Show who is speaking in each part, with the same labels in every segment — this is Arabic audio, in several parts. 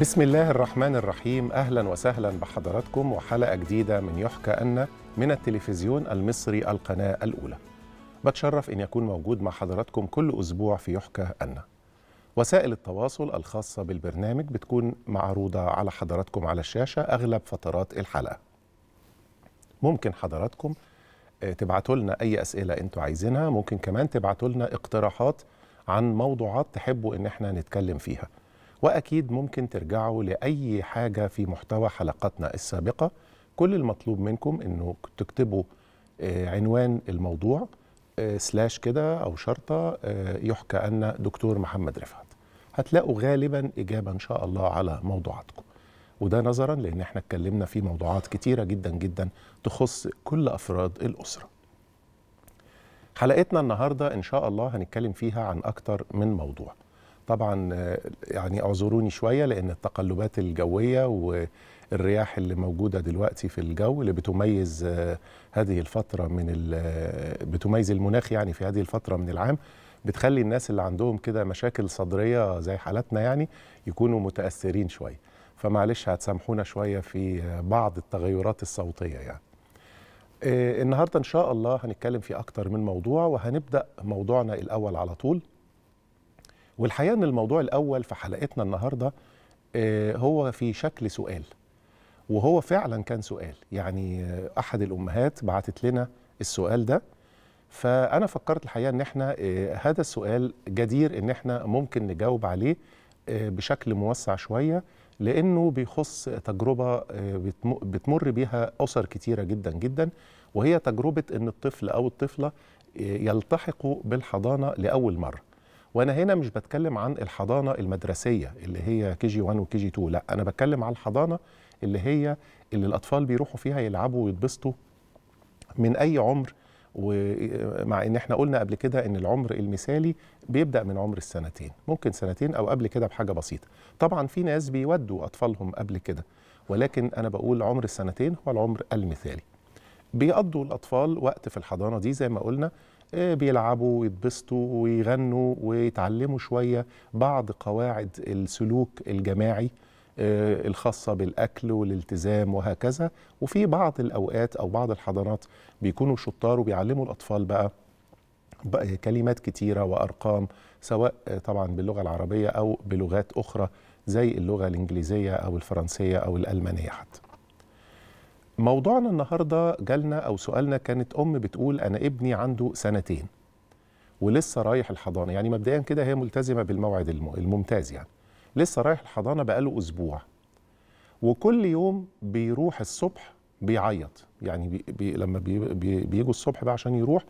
Speaker 1: بسم الله الرحمن الرحيم اهلا وسهلا بحضراتكم وحلقه جديده من يحكى ان من التلفزيون المصري القناه الاولى. بتشرف ان يكون موجود مع حضراتكم كل اسبوع في يحكى ان. وسائل التواصل الخاصه بالبرنامج بتكون معروضه على حضراتكم على الشاشه اغلب فترات الحلقه. ممكن حضراتكم آه، تبعتوا لنا اي اسئله انتوا عايزينها، ممكن كمان تبعتوا لنا اقتراحات عن موضوعات تحبوا ان احنا نتكلم فيها. واكيد ممكن ترجعوا لاي حاجه في محتوى حلقاتنا السابقه كل المطلوب منكم انه تكتبوا آه، عنوان الموضوع آه، سلاش كده او شرطه آه، يحكى ان دكتور محمد رفعت هتلاقوا غالبا اجابه ان شاء الله على موضوعاتكم وده نظرا لان احنا اتكلمنا في موضوعات كتيره جدا جدا تخص كل افراد الاسره حلقتنا النهارده ان شاء الله هنتكلم فيها عن اكتر من موضوع طبعا يعني اعذروني شويه لان التقلبات الجويه والرياح اللي موجوده دلوقتي في الجو اللي بتميز آه، هذه الفتره من آه، بتميز المناخ يعني في هذه الفتره من العام بتخلي الناس اللي عندهم كده مشاكل صدريه زي حالتنا يعني يكونوا متاثرين شويه فمعلش هتسامحونا شويه في آه، بعض التغيرات الصوتيه يعني النهارده ان شاء الله هنتكلم في اكتر من موضوع وهنبدا موضوعنا الاول على طول والحقيقه ان الموضوع الاول في حلقتنا النهارده آه، هو في شكل سؤال وهو فعلا كان سؤال يعني احد الامهات بعتت لنا السؤال ده فانا فكرت الحقيقه ان احنا آه، هذا السؤال جدير ان احنا ممكن نجاوب عليه آه، بشكل موسع شويه لانه بيخص تجربه بتمر بيها اسر كتيره جدا جدا وهي تجربه ان الطفل او الطفله يلتحقوا بالحضانه لاول مره وانا هنا مش بتكلم عن الحضانه المدرسيه اللي هي كي جي 1 وكي جي 2 لا انا بتكلم على الحضانه اللي هي اللي الاطفال بيروحوا فيها يلعبوا ويتبسطوا من اي عمر ومع ان احنا قلنا قبل كده ان العمر المثالي بيبدا من عمر السنتين ممكن سنتين او قبل كده بحاجه بسيطه طبعا في ناس بيودوا اطفالهم قبل كده ولكن انا بقول عمر السنتين هو العمر المثالي بيقضوا الاطفال وقت في الحضانه دي زي ما قلنا بيلعبوا ويتبسطوا ويغنوا ويتعلموا شوية بعض قواعد السلوك الجماعي آه، الخاصة بالأكل والالتزام وهكذا وفي بعض الأوقات أو بعض الحضانات بيكونوا شطار وبيعلموا الأطفال بقى كلمات كتيرة وأرقام سواء طبعا باللغة العربية أو بلغات أخرى زي اللغة الإنجليزية أو الفرنسية أو الألمانية حتى موضوعنا النهارده جالنا او سؤالنا كانت ام بتقول انا ابني عنده سنتين ولسه رايح الحضانه يعني مبدئيا كده هي ملتزمه بالموعد الممتاز يعني لسه رايح الحضانه بقاله اسبوع وكل يوم بيروح الصبح بيعيط يعني بي بي لما بي بي بيجوا الصبح بقى عشان يروح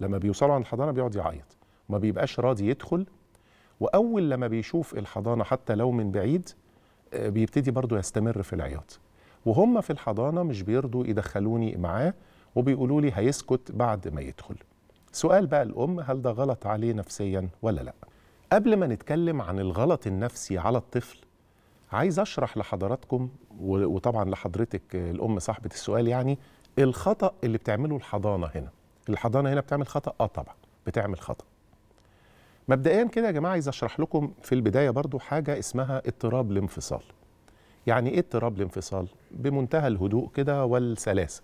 Speaker 1: لما بيوصلوا عند الحضانه بيقعد يعيط ما بيبقاش راضي يدخل واول لما بيشوف الحضانه حتى لو من بعيد آه، بيبتدي برضه يستمر في العياط وهم في الحضانة مش بيرضوا يدخلوني معاه وبيقولوا لي هيسكت بعد ما يدخل سؤال بقى الأم هل ده غلط عليه نفسيا ولا لأ قبل ما نتكلم عن الغلط النفسي على الطفل عايز أشرح لحضراتكم وطبعا لحضرتك الأم صاحبة السؤال يعني الخطأ اللي بتعمله الحضانة هنا الحضانة هنا بتعمل خطأ آه طبعا بتعمل خطأ مبدئيا كده يا جماعة عايز أشرح لكم في البداية برضو حاجة اسمها اضطراب الانفصال يعني إيه اضطراب الانفصال؟ بمنتهى الهدوء كده والسلاسة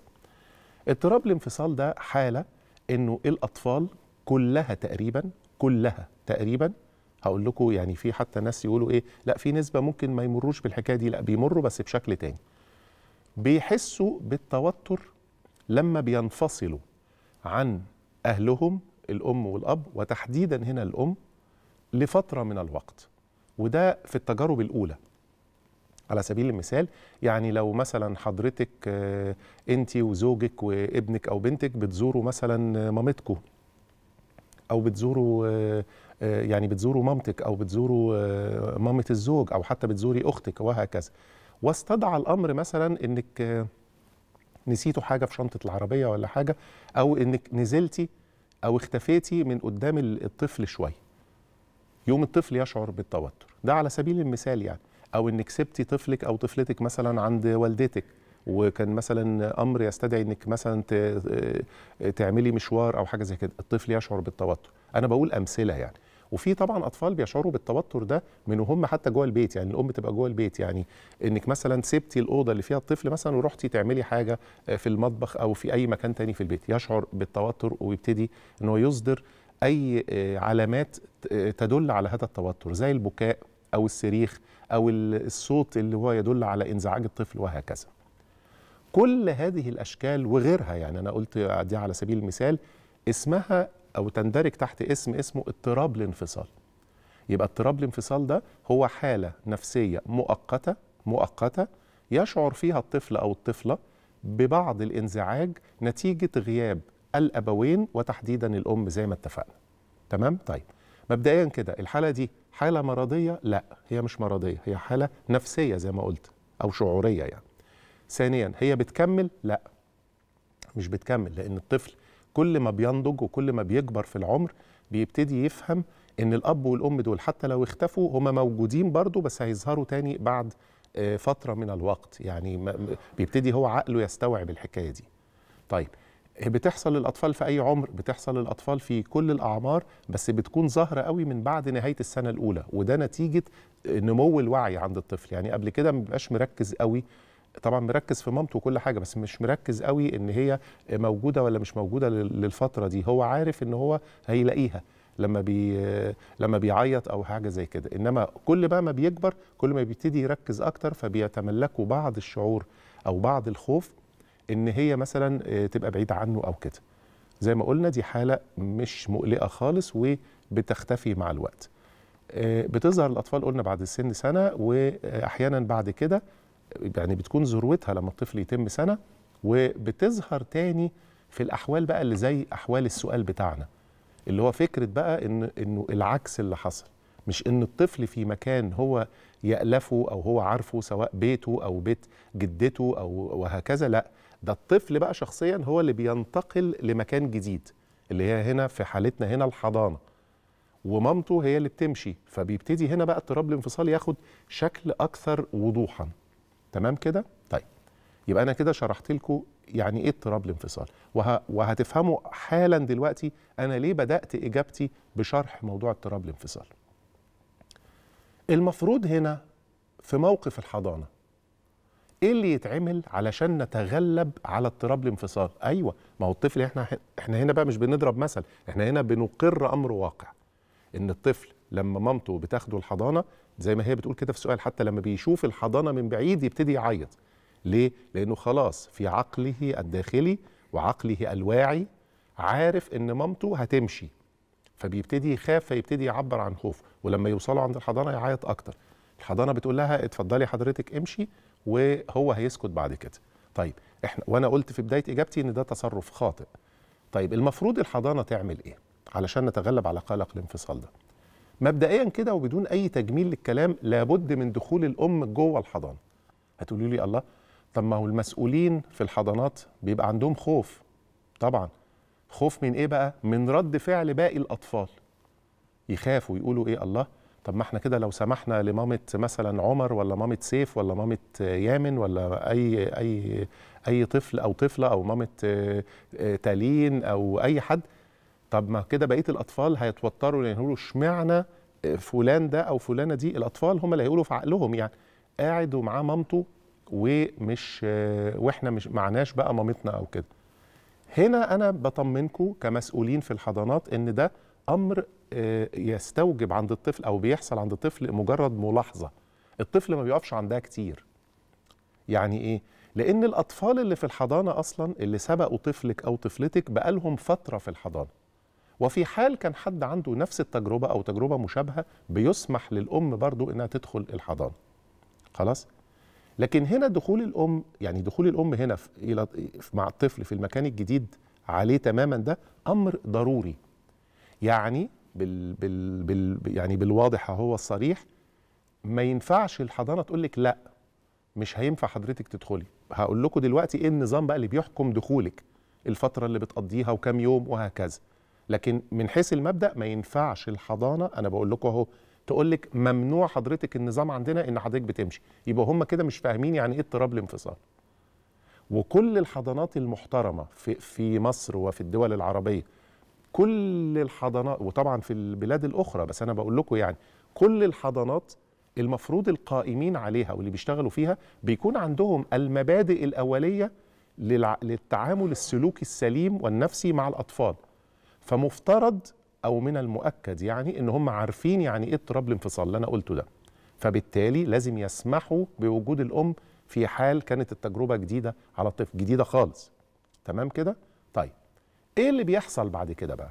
Speaker 1: اضطراب الانفصال ده حالة إنه الأطفال كلها تقريبا كلها تقريبا هقول لكم يعني في حتى ناس يقولوا إيه لا في نسبة ممكن ما يمروش بالحكاية دي لا بيمروا بس بشكل تاني بيحسوا بالتوتر لما بينفصلوا عن أهلهم الأم والأب وتحديدا هنا الأم لفترة من الوقت وده في التجارب الأولى على سبيل المثال يعني لو مثلا حضرتك آه، انت وزوجك وابنك او بنتك بتزوروا مثلا مامتكم او بتزوروا آه، آه، يعني بتزوروا مامتك او بتزوروا مامه الزوج او حتى بتزوري اختك وهكذا واستدعى الامر مثلا انك نسيتوا حاجه في شنطه العربيه ولا حاجه او انك نزلتي او اختفيتي من قدام الطفل شويه يوم الطفل يشعر بالتوتر ده على سبيل المثال يعني او انك سبتي طفلك او طفلتك مثلا عند والدتك وكان مثلا امر يستدعي انك مثلا آه، تعملي مشوار او حاجه زي كده الطفل يشعر بالتوتر انا بقول امثله يعني وفي طبعا اطفال بيشعروا بالتوتر ده من وهم حتى جوه البيت يعني الام تبقى جوه البيت يعني انك مثلا سبتي الاوضه اللي فيها الطفل مثلا ورحتي تعملي حاجه آه، في المطبخ او في اي مكان تاني في البيت يشعر بالتوتر ويبتدي ان هو يصدر اي آه، علامات تدل على هذا التوتر زي البكاء أو الصريخ أو الصوت اللي هو يدل على انزعاج الطفل وهكذا كل هذه الأشكال وغيرها يعني أنا قلت دي على سبيل المثال اسمها أو تندرج تحت اسم اسمه اضطراب الانفصال يبقى اضطراب الانفصال ده هو حالة نفسية مؤقتة مؤقتة يشعر فيها الطفل أو الطفلة ببعض الانزعاج نتيجة غياب الأبوين وتحديدا الأم زي ما اتفقنا تمام طيب مبدئيا كده الحالة دي حاله مرضيه لا هي مش مرضيه هي حاله نفسيه زي ما قلت او شعوريه يعني ثانيا هي بتكمل لا مش بتكمل لان الطفل كل ما بينضج وكل ما بيكبر في العمر بيبتدي يفهم ان الاب والام دول حتى لو اختفوا هما موجودين برضه بس هيظهروا تاني بعد آه، فتره من الوقت يعني بيبتدي هو عقله يستوعب الحكايه دي طيب بتحصل للاطفال في اي عمر بتحصل للاطفال في كل الاعمار بس بتكون ظاهره قوي من بعد نهايه السنه الاولى وده نتيجه نمو الوعي عند الطفل يعني قبل كده ما بيبقاش مركز قوي طبعا مركز في مامته وكل حاجه بس مش مركز قوي ان هي موجوده ولا مش موجوده للفتره دي هو عارف ان هو هيلاقيها لما بي لما بيعيط او حاجه زي كده انما كل بقى ما بيكبر كل ما بيبتدي يركز اكتر فبيتملكوا بعض الشعور او بعض الخوف ان هي مثلا آه، تبقى بعيده عنه او كده زي ما قلنا دي حاله مش مقلقه خالص وبتختفي مع الوقت آه، بتظهر الاطفال قلنا بعد السن سنه واحيانا بعد كده يعني بتكون ذروتها لما الطفل يتم سنه وبتظهر تاني في الاحوال بقى اللي زي احوال السؤال بتاعنا اللي هو فكره بقى ان انه العكس اللي حصل مش ان الطفل في مكان هو يالفه او هو عارفه سواء بيته او بيت جدته او وهكذا لا ده الطفل بقى شخصيا هو اللي بينتقل لمكان جديد اللي هي هنا في حالتنا هنا الحضانه ومامته هي اللي بتمشي فبيبتدي هنا بقى اضطراب الانفصال ياخد شكل اكثر وضوحا تمام كده طيب يبقى انا كده شرحت لكم يعني ايه اضطراب الانفصال وه... وهتفهموا حالا دلوقتي انا ليه بدات اجابتي بشرح موضوع اضطراب الانفصال المفروض هنا في موقف الحضانه ايه اللي يتعمل علشان نتغلب على اضطراب الانفصال ايوه ما هو الطفل احنا احنا هنا بقى مش بنضرب مثل احنا هنا بنقر امر واقع ان الطفل لما مامته بتاخده الحضانه زي ما هي بتقول كده في السؤال حتى لما بيشوف الحضانه من بعيد يبتدي يعيط ليه لانه خلاص في عقله الداخلي وعقله الواعي عارف ان مامته هتمشي فبيبتدي يخاف فيبتدي يعبر عن خوفه ولما يوصلوا عند الحضانه يعيط اكتر الحضانه بتقول لها اتفضلي حضرتك امشي وهو هيسكت بعد كده طيب احنا وانا قلت في بدايه اجابتي ان ده تصرف خاطئ طيب المفروض الحضانه تعمل ايه علشان نتغلب على قلق الانفصال ده مبدئيا كده وبدون اي تجميل للكلام لابد من دخول الام جوه الحضانه هتقولوا لي الله طب ما هو المسؤولين في الحضانات بيبقى عندهم خوف طبعا خوف من ايه بقى من رد فعل باقي الاطفال يخافوا يقولوا ايه الله طب ما احنا كده لو سمحنا لمامة مثلا عمر ولا مامة سيف ولا مامة يامن ولا أي أي أي طفل أو طفلة أو مامة آه، تالين أو أي حد طب ما كده بقية الأطفال هيتوتروا لأن يقولوا اشمعنى آه، فلان ده أو فلانة دي الأطفال هم اللي هيقولوا في عقلهم يعني قاعد ومعاه مامته ومش آه، واحنا مش معناش بقى مامتنا او كده هنا انا بطمنكم كمسؤولين في الحضانات ان ده امر آه، يستوجب عند الطفل او بيحصل عند الطفل مجرد ملاحظه الطفل ما بيقفش عندها كتير يعني ايه لان الاطفال اللي في الحضانه اصلا اللي سبقوا طفلك او طفلتك بقالهم فتره في الحضانه وفي حال كان حد عنده نفس التجربه او تجربه مشابهه بيسمح للام برضو انها تدخل الحضانه خلاص لكن هنا دخول الام يعني دخول الام هنا في مع الطفل في المكان الجديد عليه تماما ده امر ضروري يعني بال بال بال يعني بالواضح اهو الصريح ما ينفعش الحضانه تقول لك لا مش هينفع حضرتك تدخلي هقول لكم دلوقتي ايه النظام بقى اللي بيحكم دخولك الفتره اللي بتقضيها وكام يوم وهكذا لكن من حيث المبدا ما ينفعش الحضانه انا بقول لكم اهو تقول لك ممنوع حضرتك النظام عندنا ان حضرتك بتمشي يبقى هم كده مش فاهمين يعني ايه اضطراب الانفصال وكل الحضانات المحترمه في في مصر وفي الدول العربيه كل الحضانات وطبعا في البلاد الاخرى بس انا بقول لكم يعني كل الحضانات المفروض القائمين عليها واللي بيشتغلوا فيها بيكون عندهم المبادئ الاوليه للتعامل السلوكي السليم والنفسي مع الاطفال فمفترض او من المؤكد يعني ان هم عارفين يعني ايه اضطراب الانفصال اللي انا قلته ده فبالتالي لازم يسمحوا بوجود الام في حال كانت التجربه جديده على الطفل جديده خالص تمام كده ايه اللي بيحصل بعد كده بقى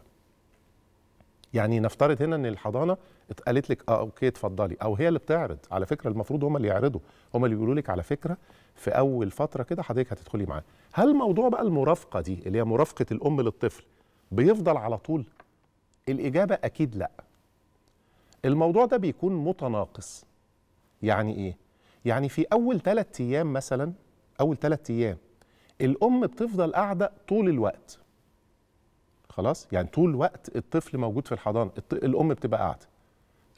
Speaker 1: يعني نفترض هنا ان الحضانه قالت لك اه اوكي اتفضلي او هي اللي بتعرض على فكره المفروض هم اللي يعرضوا هم اللي يقولوا لك على فكره في اول فتره كده حضرتك هتدخلي معاه هل موضوع بقى المرافقه دي اللي هي مرافقه الام للطفل بيفضل على طول الاجابه اكيد لا الموضوع ده بيكون متناقص يعني ايه يعني في اول ثلاث ايام مثلا اول ثلاث ايام الام بتفضل قاعده طول الوقت خلاص يعني طول الوقت الطفل موجود في الحضانه الام بتبقى قاعده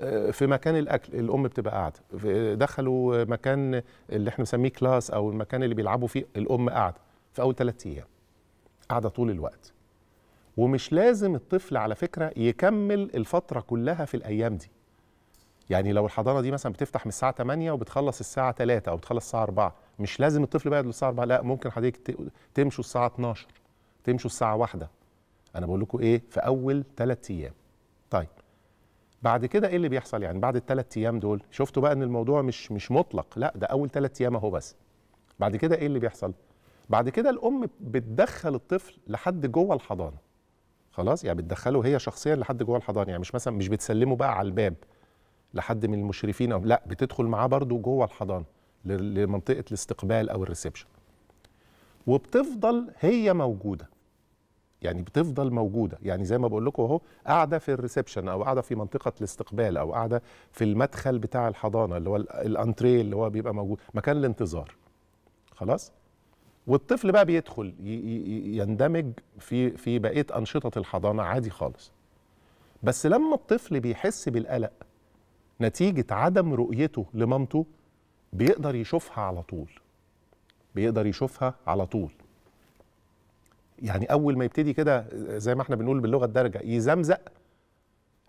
Speaker 1: آه، في مكان الاكل الام بتبقى قاعده دخلوا مكان اللي احنا بنسميه كلاس او المكان اللي بيلعبوا فيه الام قاعده في اول ثلاث ايام قاعده طول الوقت ومش لازم الطفل على فكره يكمل الفتره كلها في الايام دي يعني لو الحضانه دي مثلا بتفتح من الساعه 8 وبتخلص الساعه 3 او بتخلص الساعه 4 مش لازم الطفل بقى الساعه 4 لا ممكن حضرتك تمشوا الساعه 12 تمشوا الساعه 1 انا بقول لكم ايه في اول ثلاث ايام طيب بعد كده ايه اللي بيحصل يعني بعد الثلاث ايام دول شفتوا بقى ان الموضوع مش مش مطلق لا ده اول ثلاث ايام اهو بس بعد كده ايه اللي بيحصل بعد كده الام بتدخل الطفل لحد جوه الحضانه خلاص يعني بتدخله هي شخصيا لحد جوه الحضانه يعني مش مثلا مش بتسلمه بقى على الباب لحد من المشرفين او لا بتدخل معاه برضه جوه الحضانه لمنطقه الاستقبال او الريسبشن وبتفضل هي موجوده يعني بتفضل موجوده يعني زي ما بقول لكم اهو قاعده في الريسبشن او قاعده في منطقه الاستقبال او قاعده في المدخل بتاع الحضانه اللي هو الانتريه اللي هو بيبقى موجود مكان الانتظار خلاص والطفل بقى بيدخل يندمج في في بقيه انشطه الحضانه عادي خالص بس لما الطفل بيحس بالقلق نتيجه عدم رؤيته لمامته بيقدر يشوفها على طول بيقدر يشوفها على طول يعني اول ما يبتدي كده زي ما احنا بنقول باللغه الدارجه يزمزق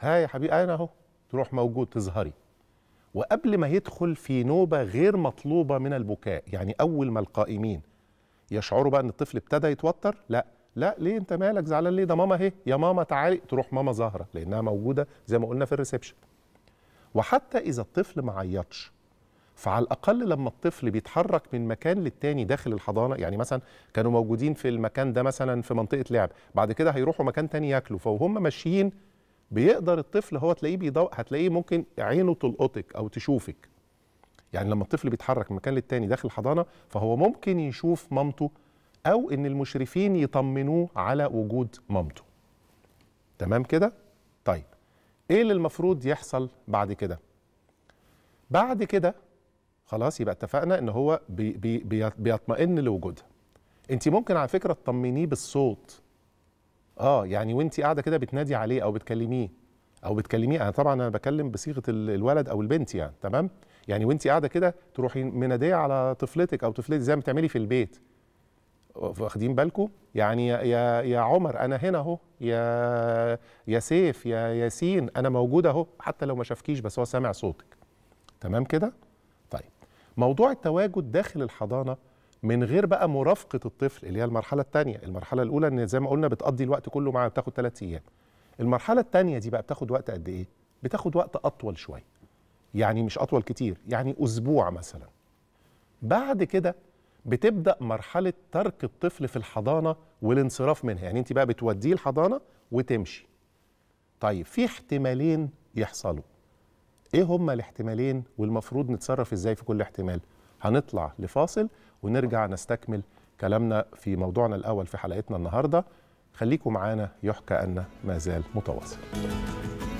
Speaker 1: ها يا حبيبي انا اهو تروح موجود تظهري وقبل ما يدخل في نوبه غير مطلوبه من البكاء يعني اول ما القائمين يشعروا بقى ان الطفل ابتدى يتوتر لا لا ليه انت مالك زعلان ليه ده ماما اهي يا ماما تعالي تروح ماما زهره لانها موجوده زي ما قلنا في الريسبشن وحتى اذا الطفل ما عيطش فعلى الاقل لما الطفل بيتحرك من مكان للتاني داخل الحضانه يعني مثلا كانوا موجودين في المكان ده مثلا في منطقه لعب بعد كده هيروحوا مكان تاني ياكلوا فوهم ماشيين بيقدر الطفل هو تلاقيه بيضوء هتلاقيه ممكن عينه تلقطك او تشوفك يعني لما الطفل بيتحرك من مكان للتاني داخل الحضانه فهو ممكن يشوف مامته او ان المشرفين يطمنوه على وجود مامته تمام كده طيب ايه اللي المفروض يحصل بعد كده بعد كده خلاص يبقى اتفقنا ان هو بي بي بيطمئن لوجودها انت ممكن على فكره تطمنيه بالصوت اه يعني وانت قاعده كده بتنادي عليه او بتكلميه او بتكلميه انا طبعا انا بكلم بصيغه الولد او البنت يعني تمام يعني وانت قاعده كده تروحي مناديه على طفلتك او طفلتك زي ما بتعملي في البيت واخدين بالكم يعني يا يا عمر انا هنا اهو يا يا سيف يا ياسين انا موجود اهو حتى لو ما شافكيش بس هو سامع صوتك تمام كده موضوع التواجد داخل الحضانه من غير بقى مرافقه الطفل اللي هي المرحله الثانيه المرحله الاولى ان زي ما قلنا بتقضي الوقت كله معاه بتاخد ثلاث ايام المرحله الثانيه دي بقى بتاخد وقت قد ايه بتاخد وقت اطول شويه يعني مش اطول كتير يعني اسبوع مثلا بعد كده بتبدا مرحله ترك الطفل في الحضانه والانصراف منها يعني انت بقى بتوديه الحضانه وتمشي طيب في احتمالين يحصلوا ايه هما الاحتمالين والمفروض نتصرف ازاي في كل احتمال هنطلع لفاصل ونرجع نستكمل كلامنا في موضوعنا الاول في حلقتنا النهارده خليكم معانا يحكى ان ما زال متواصل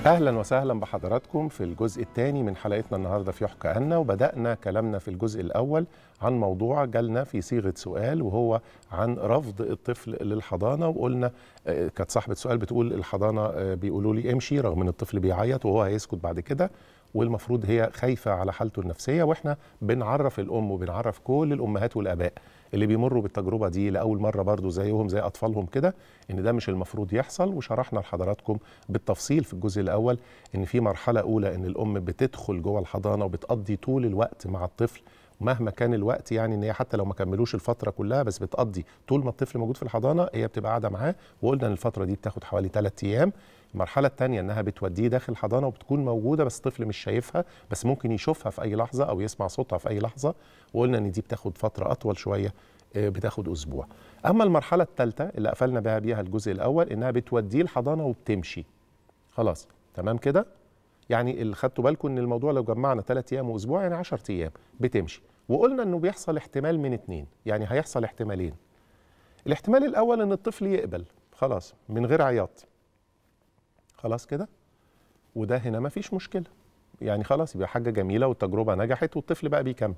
Speaker 1: اهلا وسهلا بحضراتكم في الجزء الثاني من حلقتنا النهارده في يحكى ان وبدانا كلامنا في الجزء الاول عن موضوع جالنا في صيغه سؤال وهو عن رفض الطفل للحضانه وقلنا آه، كانت صاحبه سؤال بتقول الحضانه آه، بيقولوا لي امشي رغم ان الطفل بيعيط وهو هيسكت بعد كده والمفروض هي خايفه على حالته النفسيه واحنا بنعرف الام وبنعرف كل الامهات والاباء اللي بيمروا بالتجربه دي لاول مره برضو زيهم زي اطفالهم كده ان ده مش المفروض يحصل وشرحنا لحضراتكم بالتفصيل في الجزء الاول ان في مرحله اولى ان الام بتدخل جوه الحضانه وبتقضي طول الوقت مع الطفل مهما كان الوقت يعني ان هي حتى لو ما كملوش الفتره كلها بس بتقضي طول ما الطفل موجود في الحضانه هي بتبقى قاعده معاه وقلنا ان الفتره دي بتاخد حوالي ثلاث ايام المرحله الثانيه انها بتوديه داخل الحضانة وبتكون موجوده بس الطفل مش شايفها بس ممكن يشوفها في اي لحظه او يسمع صوتها في اي لحظه وقلنا ان دي بتاخد فتره اطول شويه آه، بتاخد اسبوع اما المرحله الثالثه اللي قفلنا بها بيها الجزء الاول انها بتوديه الحضانه وبتمشي خلاص تمام كده يعني اللي خدتوا بالكم ان الموضوع لو جمعنا 3 ايام واسبوع يعني 10 ايام بتمشي وقلنا انه بيحصل احتمال من اتنين يعني هيحصل احتمالين الاحتمال الاول ان الطفل يقبل خلاص من غير عياط خلاص كده وده هنا ما فيش مشكله يعني خلاص يبقى حاجه جميله والتجربه نجحت والطفل بقى بيكمل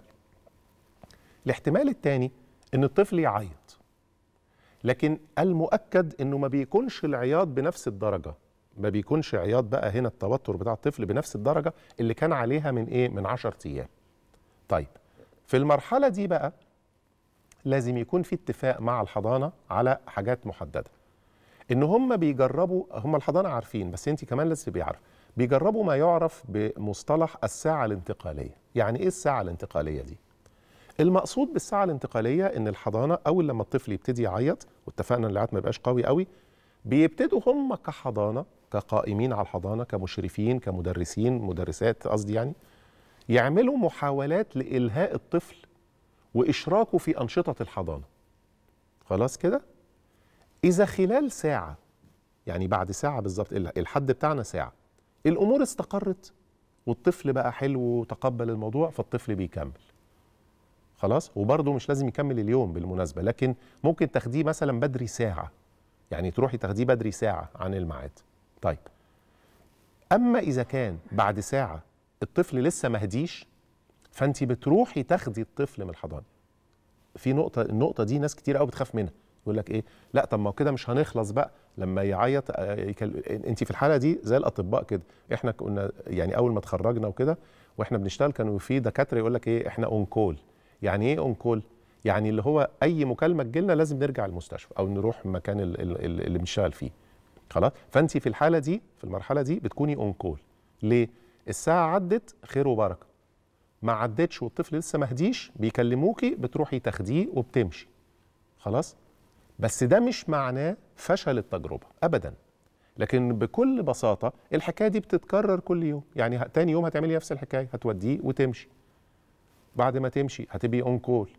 Speaker 1: الاحتمال الثاني ان الطفل يعيط لكن المؤكد انه ما بيكونش العياط بنفس الدرجه ما بيكونش عياط بقى هنا التوتر بتاع الطفل بنفس الدرجه اللي كان عليها من ايه من 10 ايام طيب في المرحله دي بقى لازم يكون في اتفاق مع الحضانه على حاجات محدده ان هم بيجربوا هم الحضانه عارفين بس انت كمان لسه بيعرف بيجربوا ما يعرف بمصطلح الساعه الانتقاليه يعني ايه الساعه الانتقاليه دي المقصود بالساعه الانتقاليه ان الحضانه اول لما الطفل يبتدي يعيط واتفقنا ان العيط ما يبقاش قوي قوي بيبتدوا هم كحضانه كقائمين على الحضانه كمشرفين كمدرسين مدرسات قصدي يعني يعملوا محاولات لالهاء الطفل واشراكه في انشطه الحضانه خلاص كده إذا خلال ساعة يعني بعد ساعة بالظبط الحد بتاعنا ساعة الأمور استقرت والطفل بقى حلو وتقبل الموضوع فالطفل بيكمل خلاص وبرضه مش لازم يكمل اليوم بالمناسبة لكن ممكن تاخديه مثلا بدري ساعة يعني تروحي تاخديه بدري ساعة عن الميعاد طيب أما إذا كان بعد ساعة الطفل لسه مهديش فأنت بتروحي تاخدي الطفل من الحضانة في نقطة النقطة دي ناس كتير قوي بتخاف منها يقول لك ايه لا طب ما كده مش هنخلص بقى لما يعيط آه، انت في الحاله دي زي الاطباء كده احنا كنا يعني اول ما تخرجنا وكده واحنا بنشتغل كانوا في دكاتره يقول لك ايه احنا اون كول يعني ايه اون كول يعني اللي هو اي مكالمه تجيلنا لازم نرجع المستشفى او نروح المكان اللي بنشتغل فيه خلاص فانت في الحاله دي في المرحله دي بتكوني اون كول ليه الساعه عدت خير وبركه ما عدتش والطفل لسه ما هديش بيكلموكي بتروحي تاخديه وبتمشي خلاص بس ده مش معناه فشل التجربه ابدا لكن بكل بساطه الحكايه دي بتتكرر كل يوم يعني تاني يوم هتعملي نفس الحكايه هتوديه وتمشي بعد ما تمشي هتبقي اون كول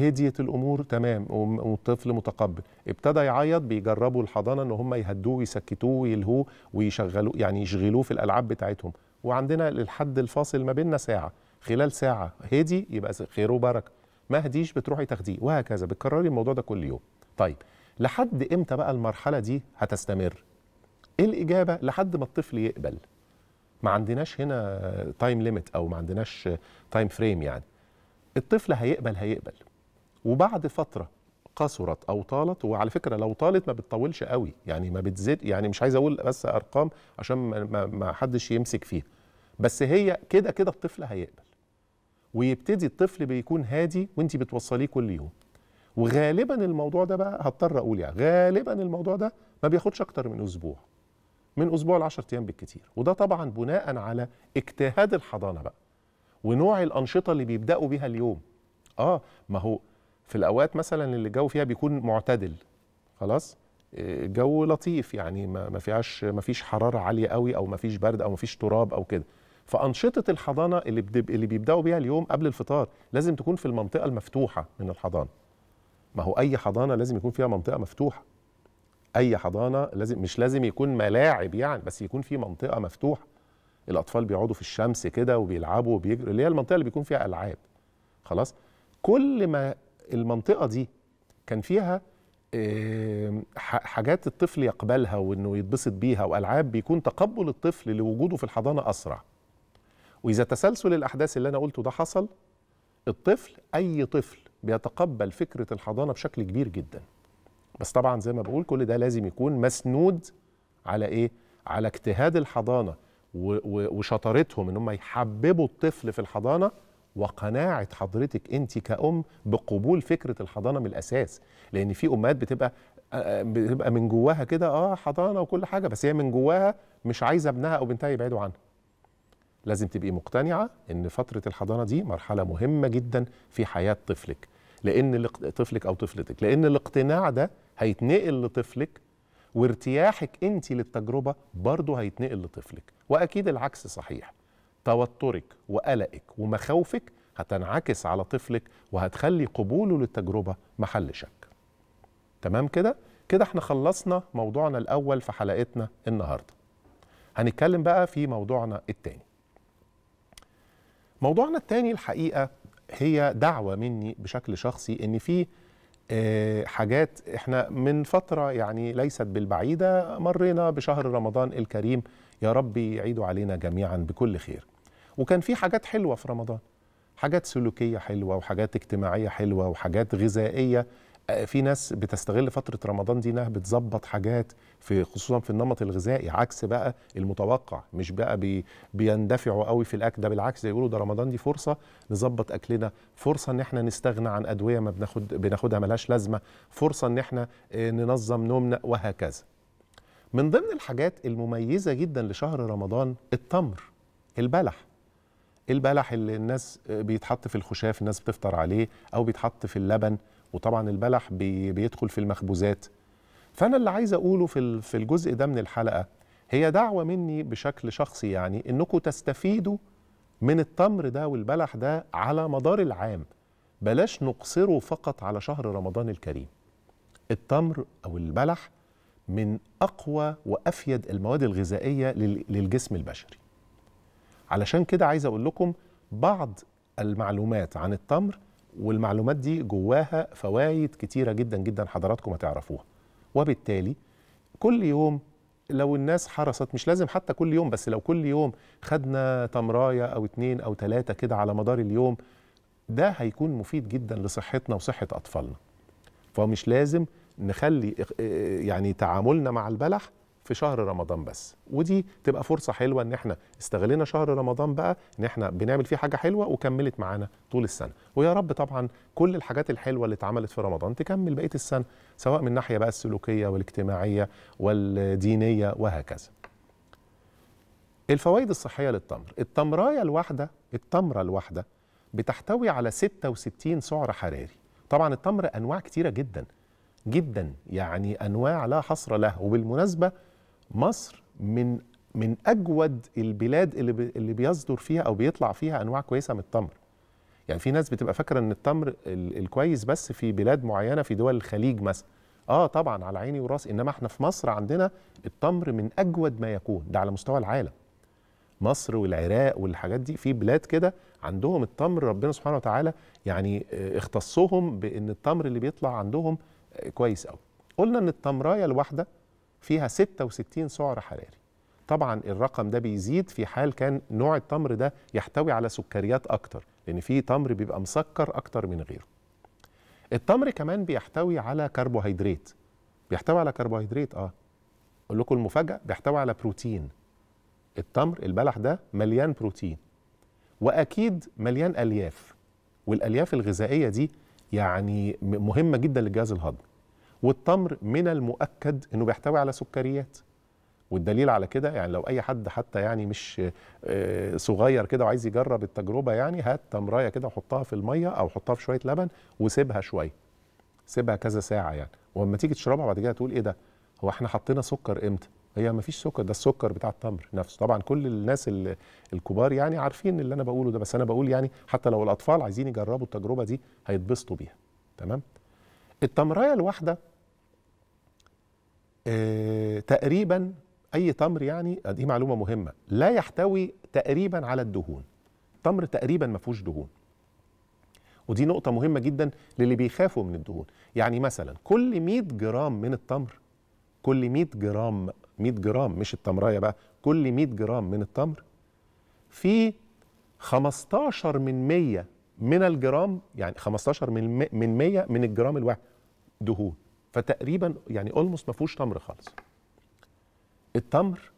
Speaker 1: هديت الامور تمام والطفل متقبل ابتدى يعيط بيجربوا الحضانه ان هم يهدوه ويسكتوه ويلهوه ويشغلوه يعني يشغلوه في الالعاب بتاعتهم وعندنا الحد الفاصل ما بيننا ساعه خلال ساعه هدي يبقى خير وبركه ما هديش بتروحي تاخديه وهكذا بتكرري الموضوع ده كل يوم طيب لحد امتى بقى المرحله دي هتستمر إيه الاجابه لحد ما الطفل يقبل ما عندناش هنا تايم ليميت او ما عندناش تايم فريم يعني الطفل هيقبل هيقبل وبعد فتره قصرت او طالت وعلى فكره لو طالت ما بتطولش قوي يعني ما بتزيد يعني مش عايز اقول بس ارقام عشان ما, ما حدش يمسك فيها بس هي كده كده الطفل هيقبل ويبتدي الطفل بيكون هادي وانت بتوصليه كل يوم وغالبا الموضوع ده بقى هضطر اقول يعني غالبا الموضوع ده ما بياخدش اكتر من اسبوع من اسبوع ل 10 ايام بالكتير وده طبعا بناء على اجتهاد الحضانه بقى ونوع الانشطه اللي بيبداوا بيها اليوم اه ما هو في الاوقات مثلا اللي الجو فيها بيكون معتدل خلاص آه، جو لطيف يعني ما فيهاش ما فيش حراره عاليه قوي او ما فيش برد او ما فيش تراب او كده فانشطه الحضانه اللي اللي بيبداوا بيها اليوم قبل الفطار لازم تكون في المنطقه المفتوحه من الحضانه ما هو اي حضانه لازم يكون فيها منطقه مفتوحه اي حضانه لازم مش لازم يكون ملاعب يعني بس يكون في منطقه مفتوحه الاطفال بيقعدوا في الشمس كده وبيلعبوا وبيجروا اللي هي المنطقه اللي بيكون فيها العاب خلاص كل ما المنطقه دي كان فيها حاجات الطفل يقبلها وانه يتبسط بيها والعاب بيكون تقبل الطفل لوجوده في الحضانه اسرع واذا تسلسل الاحداث اللي انا قلته ده حصل الطفل اي طفل بيتقبل فكره الحضانه بشكل كبير جدا بس طبعا زي ما بقول كل ده لازم يكون مسنود على ايه على اجتهاد الحضانه وشطارتهم ان هم يحببوا الطفل في الحضانه وقناعه حضرتك انت كأم بقبول فكره الحضانه من الاساس لان في امهات بتبقى آه، بتبقى من جواها كده اه حضانه وكل حاجه بس هي من جواها مش عايزه ابنها او بنتها يبعدوا عنها لازم تبقي مقتنعه ان فتره الحضانه دي مرحله مهمه جدا في حياه طفلك لان طفلك او طفلتك لان الاقتناع ده هيتنقل لطفلك وارتياحك انت للتجربه برضه هيتنقل لطفلك واكيد العكس صحيح توترك وقلقك ومخاوفك هتنعكس على طفلك وهتخلي قبوله للتجربه محل شك تمام كده كده احنا خلصنا موضوعنا الاول في حلقتنا النهارده هنتكلم بقى في موضوعنا التاني موضوعنا الثاني الحقيقه هي دعوه مني بشكل شخصي ان في آه، حاجات احنا من فتره يعني ليست بالبعيده مرينا بشهر رمضان الكريم يا رب يعيدوا علينا جميعا بكل خير وكان في حاجات حلوه في رمضان حاجات سلوكيه حلوه وحاجات اجتماعيه حلوه وحاجات غذائيه في ناس بتستغل فتره رمضان دي انها بتظبط حاجات في خصوصا في النمط الغذائي عكس بقى المتوقع مش بقى بي بيندفعوا قوي في الاكل ده بالعكس يقولوا ده رمضان دي فرصه نظبط اكلنا فرصه ان احنا نستغنى عن ادويه ما بناخد بناخدها ملهاش لازمه فرصه ان احنا آه، ننظم نومنا وهكذا من ضمن الحاجات المميزه جدا لشهر رمضان التمر البلح البلح اللي الناس آه، بيتحط في الخشاف الناس بتفطر عليه او بيتحط في اللبن وطبعا البلح بي بيدخل في المخبوزات فانا اللي عايز اقوله في في الجزء ده من الحلقه هي دعوه مني بشكل شخصي يعني انكم تستفيدوا من التمر ده والبلح ده على مدار العام بلاش نقصره فقط على شهر رمضان الكريم التمر او البلح من اقوى وافيد المواد الغذائيه للجسم البشري علشان كده عايز اقول لكم بعض المعلومات عن التمر والمعلومات دي جواها فوائد كتيره جدا جدا حضراتكم هتعرفوها وبالتالي كل يوم لو الناس حرصت مش لازم حتى كل يوم بس لو كل يوم خدنا تمرايه او اتنين او تلاته كده على مدار اليوم ده هيكون مفيد جدا لصحتنا وصحه اطفالنا فمش لازم نخلي يعني تعاملنا مع البلح في شهر رمضان بس ودي تبقى فرصه حلوه ان احنا استغلنا شهر رمضان بقى ان احنا بنعمل فيه حاجه حلوه وكملت معانا طول السنه ويا رب طبعا كل الحاجات الحلوه اللي اتعملت في رمضان تكمل بقيه السنه سواء من ناحيه بقى السلوكيه والاجتماعيه والدينيه وهكذا الفوائد الصحيه للتمر التمرايه الواحده التمره الواحده بتحتوي على 66 سعر حراري طبعا التمر انواع كتيره جدا جدا يعني انواع لا حصر لها وبالمناسبه مصر من من اجود البلاد اللي اللي بيصدر فيها او بيطلع فيها انواع كويسه من التمر يعني في ناس بتبقى فاكره ان التمر الكويس بس في بلاد معينه في دول الخليج مثلا اه طبعا على عيني وراسي انما احنا في مصر عندنا التمر من اجود ما يكون ده على مستوى العالم مصر والعراق والحاجات دي في بلاد كده عندهم التمر ربنا سبحانه وتعالى يعني آه، اختصهم بان التمر اللي بيطلع عندهم آه، كويس قوي قلنا ان التمرايه الواحده فيها 66 سعر حراري طبعا الرقم ده بيزيد في حال كان نوع التمر ده يحتوي على سكريات اكتر لان في تمر بيبقى مسكر اكتر من غيره التمر كمان بيحتوي على كربوهيدرات بيحتوي على كربوهيدرات اه اقول لكم المفاجاه بيحتوي على بروتين التمر البلح ده مليان بروتين واكيد مليان الياف والالياف الغذائيه دي يعني مهمه جدا للجهاز الهضمي والتمر من المؤكد انه بيحتوي على سكريات والدليل على كده يعني لو اي حد حتى يعني مش آه، صغير كده وعايز يجرب التجربه يعني هات تمرايه كده وحطها في الميه او حطها في شويه لبن وسيبها شويه سيبها كذا ساعه يعني ولما تيجي تشربها بعد كده تقول ايه ده هو احنا حطينا سكر امتى هي ما فيش سكر ده السكر بتاع التمر نفسه طبعا كل الناس الكبار يعني عارفين اللي انا بقوله ده بس انا بقول يعني حتى لو الاطفال عايزين يجربوا التجربه دي هيتبسطوا بيها تمام التمرايه الواحده آه، تقريبا اي تمر يعني آه، دي معلومه مهمه لا يحتوي تقريبا على الدهون تمر تقريبا ما فيهوش دهون ودي نقطه مهمه جدا للي بيخافوا من الدهون يعني مثلا كل 100 جرام من التمر كل 100 جرام 100 جرام مش التمرايه بقى كل 100 جرام من التمر في 15 من 100 من الجرام يعني 15 من 100 من الجرام الواحد دهون فتقريبا يعني اولموست ما فيهوش تمر خالص التمر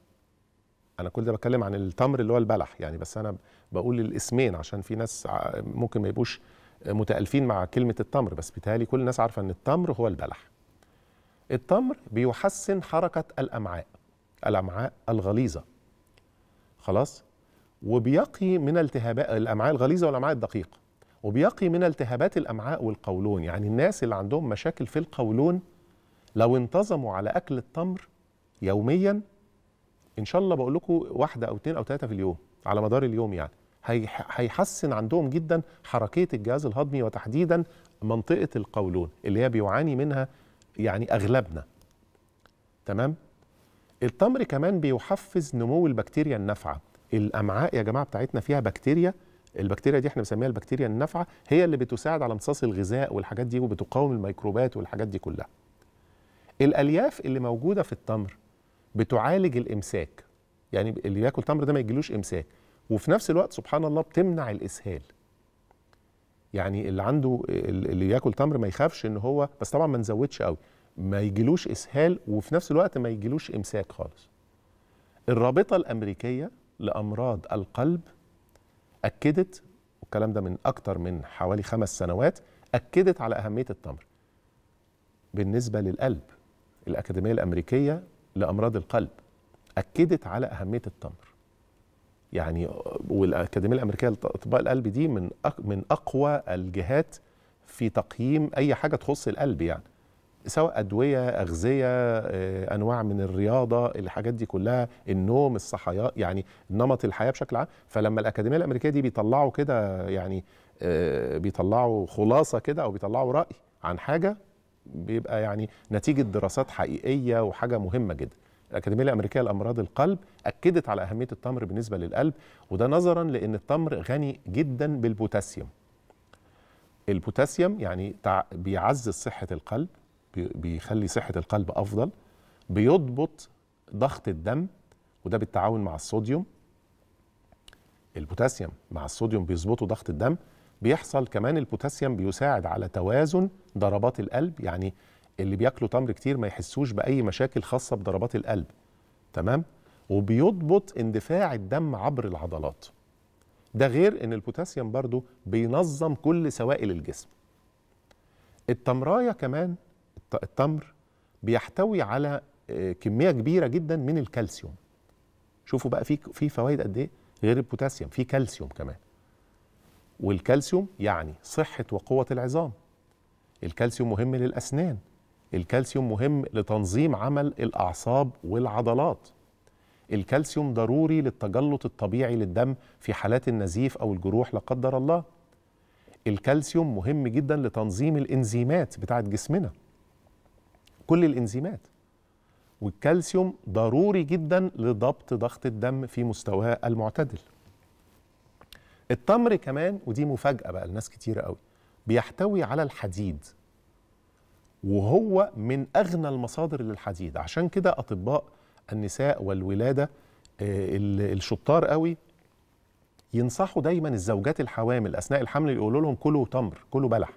Speaker 1: انا كل ده بتكلم عن التمر اللي هو البلح يعني بس انا بقول الاسمين عشان في ناس ممكن ما يبقوش متالفين مع كلمه التمر بس بيتهيألي كل الناس عارفه ان التمر هو البلح التمر بيحسن حركه الامعاء الامعاء الغليظه خلاص وبيقي من التهابات الامعاء الغليظه والامعاء الدقيقه وبيقي من التهابات الامعاء والقولون يعني الناس اللي عندهم مشاكل في القولون لو انتظموا على اكل التمر يوميا ان شاء الله بقول لكم واحده او اثنين او ثلاثه في اليوم على مدار اليوم يعني هيحسن عندهم جدا حركيه الجهاز الهضمي وتحديدا منطقه القولون اللي هي بيعاني منها يعني اغلبنا تمام التمر كمان بيحفز نمو البكتيريا النافعه الامعاء يا جماعه بتاعتنا فيها بكتيريا البكتيريا دي احنا بنسميها البكتيريا النافعه هي اللي بتساعد على امتصاص الغذاء والحاجات دي وبتقاوم الميكروبات والحاجات دي كلها الالياف اللي موجوده في التمر بتعالج الامساك يعني اللي ياكل تمر ده ما يجيلوش امساك وفي نفس الوقت سبحان الله بتمنع الاسهال يعني اللي عنده اللي ياكل تمر ما يخافش ان هو بس طبعا ما نزودش قوي ما يجيلوش اسهال وفي نفس الوقت ما يجيلوش امساك خالص الرابطه الامريكيه لامراض القلب اكدت والكلام ده من اكتر من حوالي خمس سنوات اكدت على اهميه التمر بالنسبه للقلب الاكاديميه الامريكيه لامراض القلب اكدت على اهميه التمر يعني والاكاديميه الامريكيه لاطباء القلب دي من من اقوى الجهات في تقييم اي حاجه تخص القلب يعني سواء ادويه اغذيه آه، انواع من الرياضه الحاجات دي كلها النوم الصحيان يعني نمط الحياه بشكل عام فلما الاكاديميه الامريكيه دي بيطلعوا كده يعني آه، بيطلعوا خلاصه كده او بيطلعوا راي عن حاجه بيبقى يعني نتيجه دراسات حقيقيه وحاجه مهمه جدا الأكاديمية الأمريكية لأمراض القلب أكدت على أهمية التمر بالنسبة للقلب وده نظرا لأن التمر غني جدا بالبوتاسيوم البوتاسيوم يعني بيعزز صحة القلب بيخلي صحه القلب افضل بيضبط ضغط الدم وده بالتعاون مع الصوديوم البوتاسيوم مع الصوديوم بيظبطوا ضغط الدم بيحصل كمان البوتاسيوم بيساعد على توازن ضربات القلب يعني اللي بياكلوا تمر كتير ما يحسوش باي مشاكل خاصه بضربات القلب تمام وبيضبط اندفاع الدم عبر العضلات ده غير ان البوتاسيوم برضو بينظم كل سوائل الجسم التمرايه كمان التمر بيحتوي على آه، كميه كبيره جدا من الكالسيوم شوفوا بقى في في فوائد قد ايه غير البوتاسيوم في كالسيوم كمان والكالسيوم يعني صحه وقوه العظام الكالسيوم مهم للاسنان الكالسيوم مهم لتنظيم عمل الاعصاب والعضلات الكالسيوم ضروري للتجلط الطبيعي للدم في حالات النزيف او الجروح لا قدر الله الكالسيوم مهم جدا لتنظيم الانزيمات بتاعه جسمنا كل الانزيمات والكالسيوم ضروري جدا لضبط ضغط الدم في مستواه المعتدل التمر كمان ودي مفاجأة بقى لناس كتير قوي بيحتوي على الحديد وهو من أغنى المصادر للحديد عشان كده أطباء النساء والولادة آه، الشطار قوي ينصحوا دايما الزوجات الحوامل أثناء الحمل يقولوا لهم كلوا تمر كلوا بلح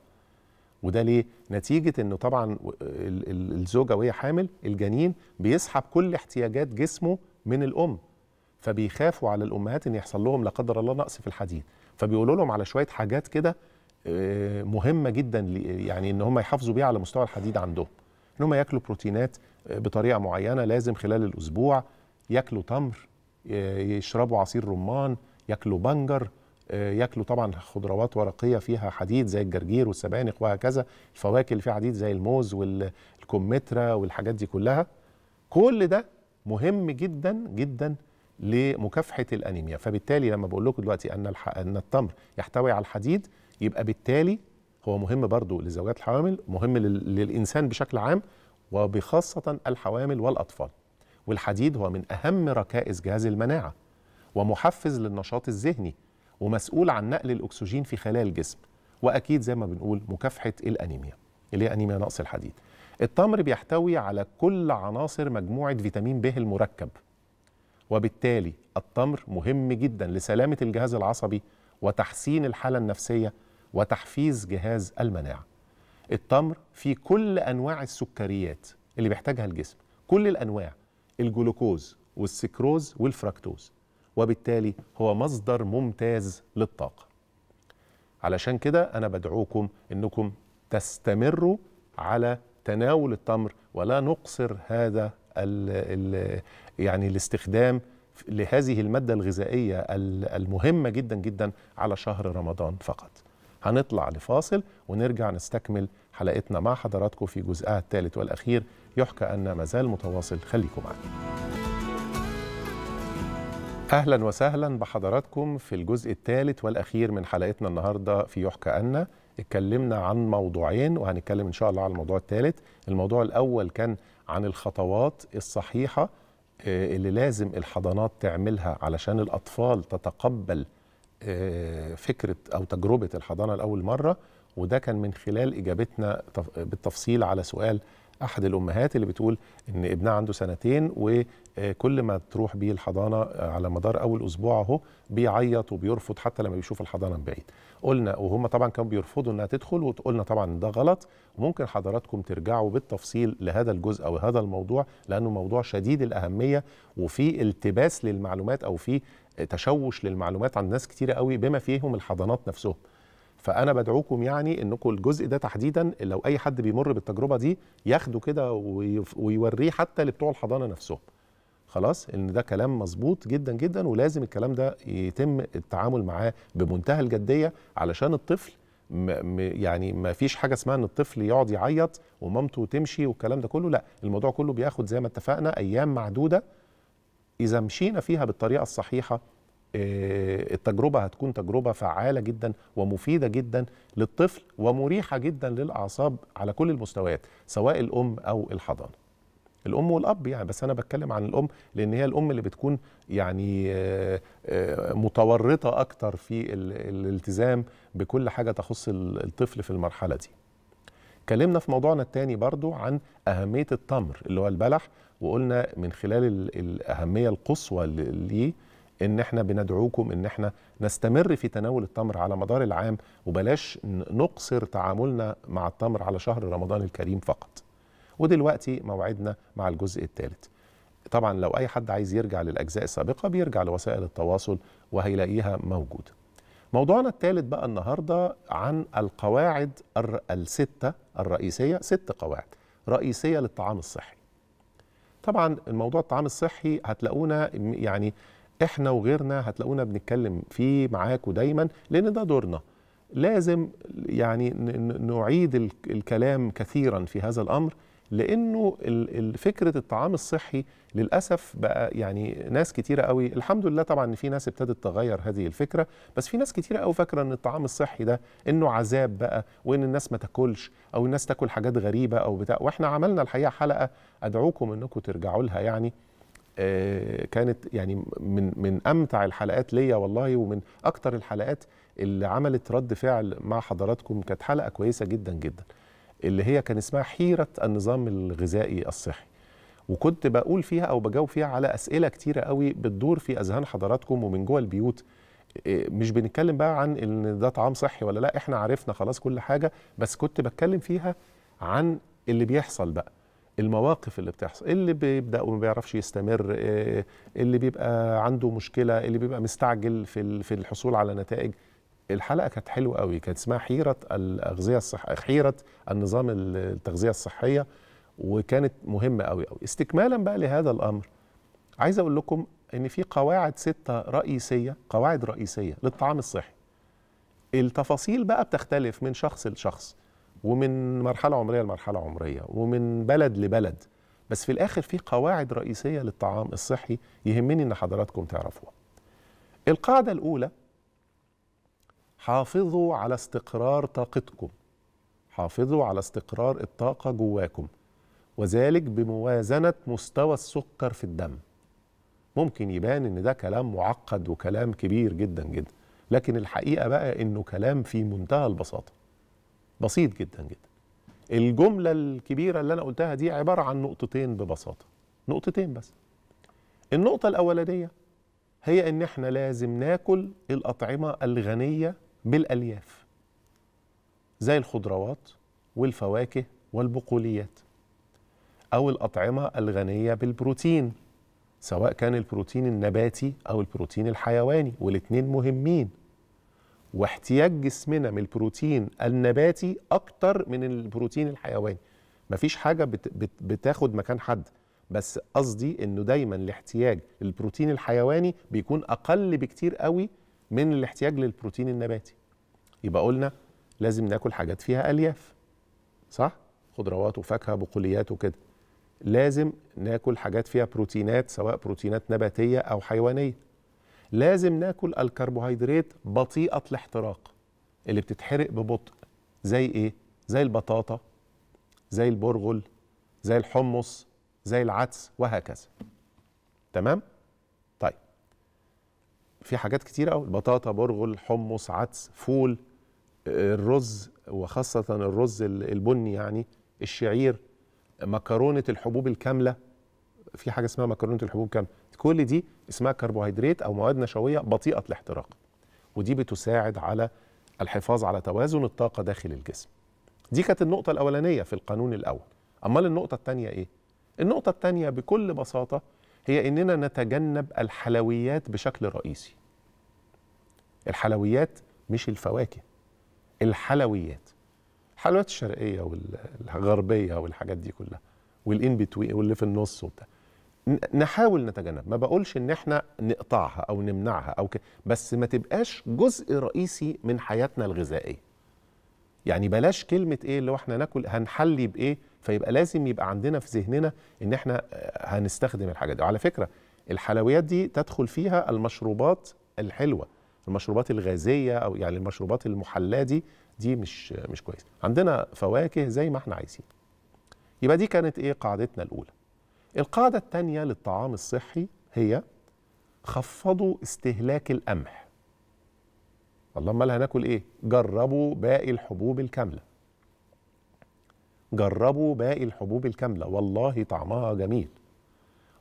Speaker 1: وده ليه؟ نتيجة انه طبعا الزوجة وهي حامل الجنين بيسحب كل احتياجات جسمه من الأم فبيخافوا على الأمهات ان يحصل لهم لا قدر الله نقص في الحديد فبيقولوا لهم على شوية حاجات كده آه، مهمة جدا يعني ان هم يحافظوا بيها على مستوى الحديد عندهم ان هم ياكلوا بروتينات آه، بطريقة معينة لازم خلال الأسبوع ياكلوا تمر آه، يشربوا عصير رمان ياكلوا بنجر ياكلوا طبعا خضروات ورقيه فيها حديد زي الجرجير والسبانخ وهكذا الفواكه اللي فيها حديد زي الموز والكمثرى والحاجات دي كلها كل ده مهم جدا جدا لمكافحه الانيميا فبالتالي لما بقول لكم دلوقتي ان ان التمر يحتوي على الحديد يبقى بالتالي هو مهم برضو لزوجات الحوامل مهم للانسان بشكل عام وبخاصه الحوامل والاطفال والحديد هو من اهم ركائز جهاز المناعه ومحفز للنشاط الذهني ومسؤول عن نقل الاكسجين في خلايا الجسم واكيد زي ما بنقول مكافحه الانيميا اللي هي انيميا نقص الحديد التمر بيحتوي على كل عناصر مجموعه فيتامين ب المركب وبالتالي التمر مهم جدا لسلامه الجهاز العصبي وتحسين الحاله النفسيه وتحفيز جهاز المناعه التمر فيه كل انواع السكريات اللي بيحتاجها الجسم كل الانواع الجلوكوز والسكروز والفركتوز وبالتالي هو مصدر ممتاز للطاقة علشان كده أنا بدعوكم أنكم تستمروا على تناول التمر ولا نقصر هذا الـ الـ يعني الاستخدام لهذه المادة الغذائية المهمة جدا جدا على شهر رمضان فقط هنطلع لفاصل ونرجع نستكمل حلقتنا مع حضراتكم في جزئها الثالث والأخير يحكى أن مازال متواصل خليكم معنا اهلا وسهلا بحضراتكم في الجزء الثالث والاخير من حلقتنا النهارده في يحكى أنا اتكلمنا عن موضوعين وهنتكلم ان شاء الله على الموضوع الثالث الموضوع الاول كان عن الخطوات الصحيحه آه، اللي لازم الحضانات تعملها علشان الاطفال تتقبل آه، فكره او تجربه الحضانه لاول مره وده كان من خلال اجابتنا بالتفصيل على سؤال احد الامهات اللي بتقول ان ابنها عنده سنتين وكل ما تروح بيه الحضانه على مدار اول اسبوع اهو بيعيط وبيرفض حتى لما بيشوف الحضانه من بعيد قلنا وهم طبعا كانوا بيرفضوا انها تدخل وقلنا طبعا ده غلط ممكن حضراتكم ترجعوا بالتفصيل لهذا الجزء او هذا الموضوع لانه موضوع شديد الاهميه وفي التباس للمعلومات او في تشوش للمعلومات عند ناس كتيره قوي بما فيهم الحضانات نفسهم فانا بدعوكم يعني انكم الجزء ده تحديدا لو اي حد بيمر بالتجربه دي ياخده كده ويوريه حتى لبتوع الحضانه نفسهم خلاص ان ده كلام مظبوط جدا جدا ولازم الكلام ده يتم التعامل معاه بمنتهى الجديه علشان الطفل م يعني ما فيش حاجه اسمها ان الطفل يقعد يعيط ومامته تمشي والكلام ده كله لا الموضوع كله بياخد زي ما اتفقنا ايام معدوده اذا مشينا فيها بالطريقه الصحيحه آه، التجربه هتكون تجربه فعاله جدا ومفيده جدا للطفل ومريحه جدا للاعصاب على كل المستويات سواء الام او الحضانه الام والاب يعني بس انا بتكلم عن الام لان هي الام اللي بتكون يعني آه، آه، متورطه اكتر في الالتزام بكل حاجه تخص الطفل في المرحله دي اتكلمنا في موضوعنا الثاني برضو عن اهميه التمر اللي هو البلح وقلنا من خلال الاهميه القصوى ليه ان احنا بندعوكم ان احنا نستمر في تناول التمر على مدار العام وبلاش نقصر تعاملنا مع التمر على شهر رمضان الكريم فقط ودلوقتي موعدنا مع الجزء الثالث طبعا لو اي حد عايز يرجع للاجزاء السابقه بيرجع لوسائل التواصل وهيلاقيها موجوده موضوعنا الثالث بقى النهارده عن القواعد السته الرئيسيه ست قواعد رئيسيه للطعام الصحي طبعا الموضوع الطعام الصحي هتلاقونا يعني احنا وغيرنا هتلاقونا بنتكلم فيه معاكم دايما لان ده دورنا لازم يعني نعيد الكلام كثيرا في هذا الامر لانه فكره الطعام الصحي للاسف بقى يعني ناس كتيره قوي الحمد لله طبعا ان في ناس ابتدت تغير هذه الفكره بس في ناس كتيره قوي فاكره ان الطعام الصحي ده انه عذاب بقى وان الناس ما تاكلش او الناس تاكل حاجات غريبه او بتاع واحنا عملنا الحقيقه حلقه ادعوكم انكم ترجعوا لها يعني آه، كانت يعني من من امتع الحلقات ليا والله ومن اكتر الحلقات اللي عملت رد فعل مع حضراتكم كانت حلقه كويسه جدا جدا اللي هي كان اسمها حيره النظام الغذائي الصحي وكنت بقول فيها او بجاوب فيها على اسئله كتيره قوي بتدور في اذهان حضراتكم ومن جوه البيوت آه، مش بنتكلم بقى عن ان ده طعام صحي ولا لا احنا عرفنا خلاص كل حاجه بس كنت بتكلم فيها عن اللي بيحصل بقى المواقف اللي بتحصل اللي بيبدا وما بيعرفش يستمر آه، اللي بيبقى عنده مشكله اللي بيبقى مستعجل في في الحصول على نتائج الحلقه كانت حلوه قوي كانت اسمها حيره الاغذيه الصحيه حيره النظام التغذيه الصحيه وكانت مهمه قوي قوي استكمالا بقى لهذا الامر عايز اقول لكم ان في قواعد سته رئيسيه قواعد رئيسيه للطعام الصحي التفاصيل بقى بتختلف من شخص لشخص ومن مرحله عمريه لمرحله عمريه ومن بلد لبلد بس في الاخر في قواعد رئيسيه للطعام الصحي يهمني ان حضراتكم تعرفوها القاعده الاولى حافظوا على استقرار طاقتكم حافظوا على استقرار الطاقه جواكم وذلك بموازنه مستوى السكر في الدم ممكن يبان ان ده كلام معقد وكلام كبير جدا جدا لكن الحقيقه بقى انه كلام في منتهى البساطه بسيط جدا جدا الجملة الكبيرة اللي أنا قلتها دي عبارة عن نقطتين ببساطة نقطتين بس النقطة الأولانية هي إن إحنا لازم ناكل الأطعمة الغنية بالألياف زي الخضروات والفواكه والبقوليات أو الأطعمة الغنية بالبروتين سواء كان البروتين النباتي أو البروتين الحيواني والاتنين مهمين واحتياج جسمنا من البروتين النباتي اكتر من البروتين الحيواني مفيش حاجه بت بت بتاخد مكان حد بس قصدي انه دايما الاحتياج للبروتين الحيواني بيكون اقل بكتير قوي من الاحتياج للبروتين النباتي يبقى قلنا لازم ناكل حاجات فيها الياف صح خضروات وفاكهه بقوليات وكده لازم ناكل حاجات فيها بروتينات سواء بروتينات نباتيه او حيوانيه لازم ناكل الكربوهيدرات بطيئه الاحتراق اللي بتتحرق ببطء زي ايه زي البطاطا زي البرغل زي الحمص زي العدس وهكذا تمام طيب في حاجات كتيرة قوي البطاطا برغل حمص عدس فول الرز وخاصة الرز البني يعني الشعير مكرونة الحبوب الكاملة في حاجة اسمها مكرونة الحبوب كاملة كل دي اسمها كربوهيدرات او مواد نشويه بطيئه الاحتراق ودي بتساعد على الحفاظ على توازن الطاقه داخل الجسم دي كانت النقطه الاولانيه في القانون الاول امال النقطه الثانيه ايه النقطه الثانيه بكل بساطه هي اننا نتجنب الحلويات بشكل رئيسي الحلويات مش الفواكه الحلويات الحلويات الشرقيه والغربيه والحاجات دي كلها والان بتوي واللي في النص وبتاع نحاول نتجنب ما بقولش ان احنا نقطعها او نمنعها او كده بس ما تبقاش جزء رئيسي من حياتنا الغذائيه يعني بلاش كلمه ايه اللي هو احنا ناكل هنحلي بايه فيبقى لازم يبقى عندنا في ذهننا ان احنا آه، هنستخدم الحاجات دي وعلى فكره الحلويات دي تدخل فيها المشروبات الحلوه المشروبات الغازيه او يعني المشروبات المحلاه دي دي مش مش كويسه عندنا فواكه زي ما احنا عايزين يبقى دي كانت ايه قاعدتنا الاولى القاعدة الثانية للطعام الصحي هي خفضوا استهلاك القمح اللهم امال هناكل ايه جربوا باقي الحبوب الكامله جربوا باقي الحبوب الكامله والله طعمها جميل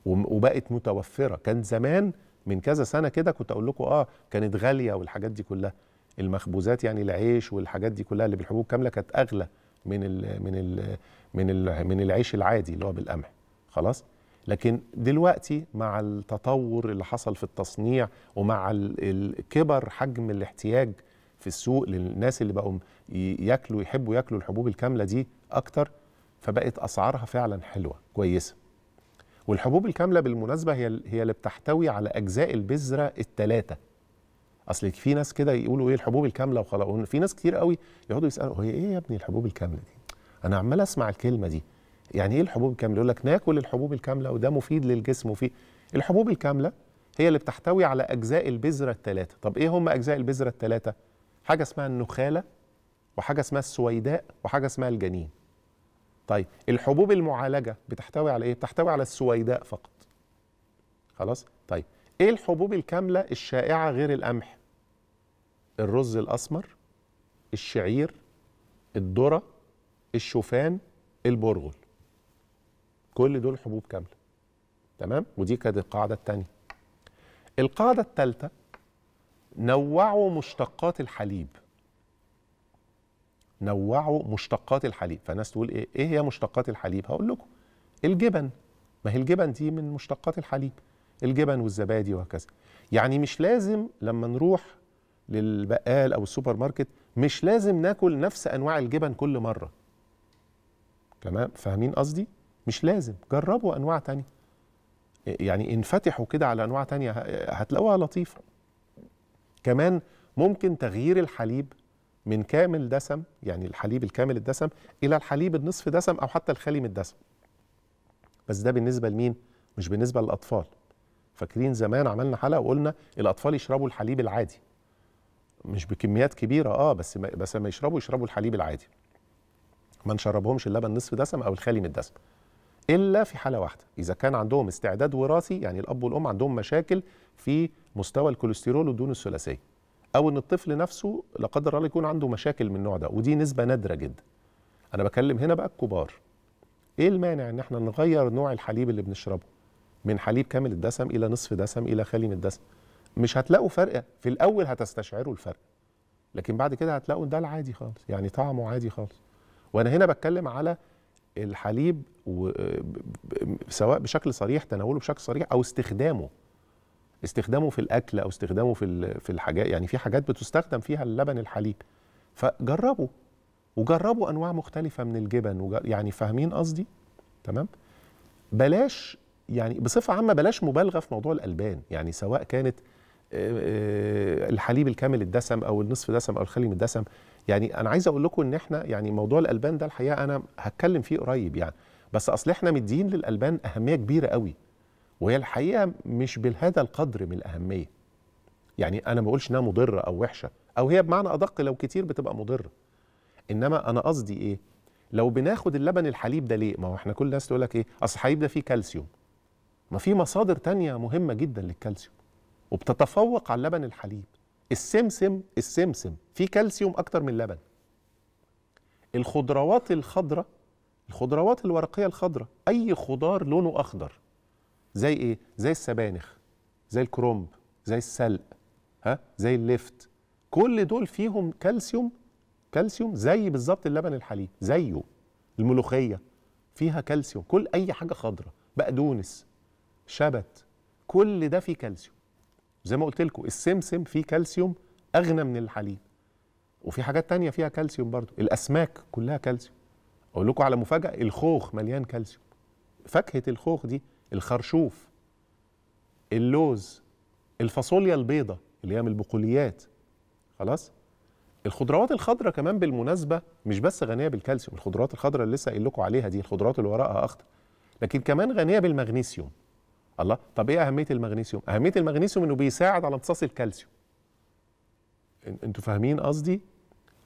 Speaker 1: وبقت متوفره كان زمان من كذا سنه كده كنت اقول لكم اه كانت غاليه والحاجات دي كلها المخبوزات يعني العيش والحاجات دي كلها اللي بالحبوب كامله كانت اغلى من الـ من الـ من الـ من العيش العادي اللي هو بالقمح خلاص لكن دلوقتي مع التطور اللي حصل في التصنيع ومع الكبر حجم الاحتياج في السوق للناس اللي بقوا ياكلوا يحبوا ياكلوا الحبوب الكامله دي اكتر فبقت اسعارها فعلا حلوه كويسه والحبوب الكامله بالمناسبه هي هي اللي بتحتوي على اجزاء البذره الثلاثه اصل في ناس كده يقولوا ايه الحبوب الكامله وخلاص في ناس كتير قوي يقعدوا يسالوا هي ايه يا ابني الحبوب الكامله دي انا عمال اسمع الكلمه دي يعني ايه الحبوب الكامله يقول لك ناكل الحبوب الكامله وده مفيد للجسم وفي الحبوب الكامله هي اللي بتحتوي على اجزاء البذره الثلاثه طب ايه هم اجزاء البذره الثلاثه حاجه اسمها النخاله وحاجه اسمها السويداء وحاجه اسمها الجنين طيب الحبوب المعالجه بتحتوي على ايه بتحتوي على السويداء فقط خلاص طيب ايه الحبوب الكامله الشائعه غير القمح الرز الاسمر الشعير الذره الشوفان البرغل كل دول حبوب كامله تمام ودي كانت القاعده الثانيه القاعده الثالثه نوعوا مشتقات الحليب نوعوا مشتقات الحليب فالناس تقول ايه ايه هي مشتقات الحليب هقول لكم الجبن ما هي الجبن دي من مشتقات الحليب الجبن والزبادي وهكذا يعني مش لازم لما نروح للبقال او السوبر ماركت مش لازم ناكل نفس انواع الجبن كل مره تمام فاهمين قصدي مش لازم جربوا انواع تانية يعني انفتحوا كده على انواع تانية هتلاقوها لطيفه كمان ممكن تغيير الحليب من كامل دسم يعني الحليب الكامل الدسم الى الحليب النصف دسم او حتى الخالي من الدسم بس ده بالنسبه لمين مش بالنسبه للاطفال فاكرين زمان عملنا حلقه وقلنا الاطفال يشربوا الحليب العادي مش بكميات كبيره اه بس ما بس لما يشربوا يشربوا الحليب العادي ما نشربهمش اللبن نصف دسم او الخالي من الدسم الا في حاله واحده اذا كان عندهم استعداد وراثي يعني الاب والام عندهم مشاكل في مستوى الكوليسترول والدهون الثلاثيه او ان الطفل نفسه لا قدر الله يكون عنده مشاكل من النوع ده ودي نسبه نادره جدا انا بكلم هنا بقى الكبار ايه المانع ان احنا نغير نوع الحليب اللي بنشربه من حليب كامل الدسم الى نصف دسم الى خالي من الدسم مش هتلاقوا فرق في الاول هتستشعروا الفرق لكن بعد كده هتلاقوا ده العادي خالص يعني طعمه عادي خالص وانا هنا بتكلم على الحليب سواء بشكل صريح تناوله بشكل صريح او استخدامه استخدامه في الاكل او استخدامه في في الحاجات يعني في حاجات بتستخدم فيها اللبن الحليب فجربوا وجربوا انواع مختلفه من الجبن يعني فاهمين قصدي تمام بلاش يعني بصفه عامه بلاش مبالغه في موضوع الالبان يعني سواء كانت آه، آه، الحليب الكامل الدسم او النصف دسم او الخلي من الدسم يعني انا عايز اقول لكم ان احنا يعني موضوع الالبان ده الحقيقه انا هتكلم فيه قريب يعني بس اصل احنا مدين للالبان اهميه كبيره قوي وهي الحقيقه مش بهذا القدر من الاهميه يعني انا ما بقولش انها مضره او وحشه او هي بمعنى ادق لو كتير بتبقى مضره انما انا قصدي ايه لو بناخد اللبن الحليب ده ليه ما هو احنا كل الناس تقول لك ايه اصل الحليب ده فيه كالسيوم ما في مصادر تانية مهمه جدا للكالسيوم وبتتفوق على اللبن الحليب السمسم السمسم فيه كالسيوم اكتر من اللبن الخضروات الخضراء الخضروات الورقيه الخضراء اي خضار لونه اخضر زي ايه زي السبانخ زي الكرومب زي السلق ها زي اللفت كل دول فيهم كالسيوم كالسيوم زي بالظبط اللبن الحليب زيه الملوخيه فيها كالسيوم كل اي حاجه خضراء بقدونس شبت كل ده فيه كالسيوم زي ما قلت لكم السمسم فيه كالسيوم اغنى من الحليب وفي حاجات تانية فيها كالسيوم برضو الاسماك كلها كالسيوم اقول لكم على مفاجاه الخوخ مليان كالسيوم فاكهه الخوخ دي الخرشوف اللوز الفاصوليا البيضة اللي هي من البقوليات خلاص الخضروات الخضراء كمان بالمناسبه مش بس غنيه بالكالسيوم الخضروات الخضراء اللي لسه قايل لكم عليها دي الخضروات اللي وراءها اخضر لكن كمان غنيه بالمغنيسيوم الله طب ايه اهميه المغنيسيوم اهميه المغنيسيوم انه بيساعد على امتصاص الكالسيوم انتوا فاهمين قصدي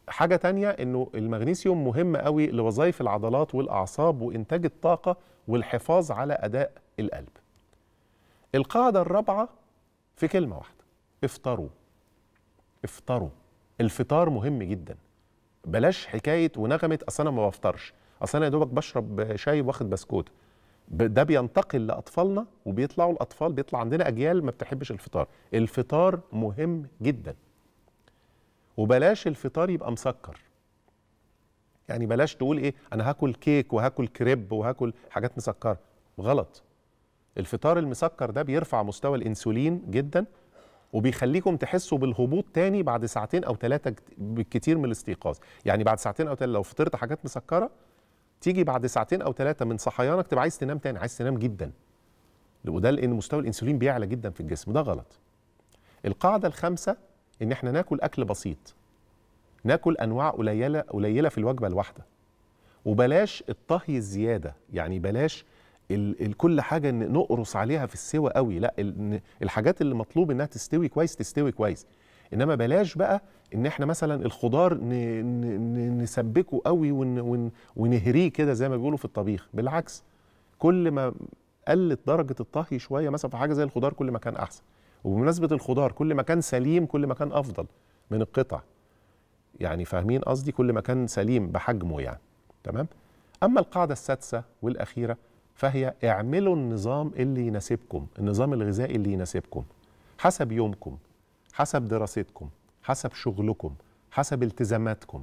Speaker 1: حاجه تانية انه المغنيسيوم مهم قوي لوظائف العضلات والاعصاب وانتاج الطاقه والحفاظ على اداء القلب القاعده الرابعه في كلمه واحده افطروا افطروا الفطار مهم جدا بلاش حكايه ونغمه اصل انا ما بفطرش اصل انا يا دوبك بشرب شاي واخد بسكوت ده بينتقل لاطفالنا وبيطلعوا الاطفال بيطلع عندنا اجيال ما بتحبش الفطار الفطار مهم جدا وبلاش الفطار يبقى مسكر يعني بلاش تقول ايه انا هاكل كيك وهاكل كريب وهاكل حاجات مسكره غلط الفطار المسكر ده بيرفع مستوى الانسولين جدا وبيخليكم تحسوا بالهبوط تاني بعد ساعتين او ثلاثه بالكتير من الاستيقاظ يعني بعد ساعتين او ثلاثه لو فطرت حاجات مسكره تيجي بعد ساعتين او ثلاثه من صحيانك تبقى عايز تنام تاني عايز تنام جدا وده لان مستوى الانسولين بيعلى جدا في الجسم ده غلط القاعده الخامسه ان احنا ناكل اكل بسيط ناكل انواع قليله قليله في الوجبه الواحده وبلاش الطهي الزياده يعني بلاش ال كل حاجه نقرص عليها في السوى قوي لا الحاجات اللي مطلوب انها تستوي كويس تستوي كويس انما بلاش بقى ان احنا مثلا الخضار نسبكه قوي ونهريه كده زي ما بيقولوا في الطبيخ بالعكس كل ما قلت درجه الطهي شويه مثلا في حاجه زي الخضار كل ما كان احسن وبمناسبه الخضار كل ما كان سليم كل ما كان افضل من القطع يعني فاهمين قصدي كل ما كان سليم بحجمه يعني تمام اما القاعده السادسه والاخيره فهي اعملوا النظام اللي يناسبكم النظام الغذائي اللي يناسبكم حسب يومكم حسب دراستكم حسب شغلكم حسب التزاماتكم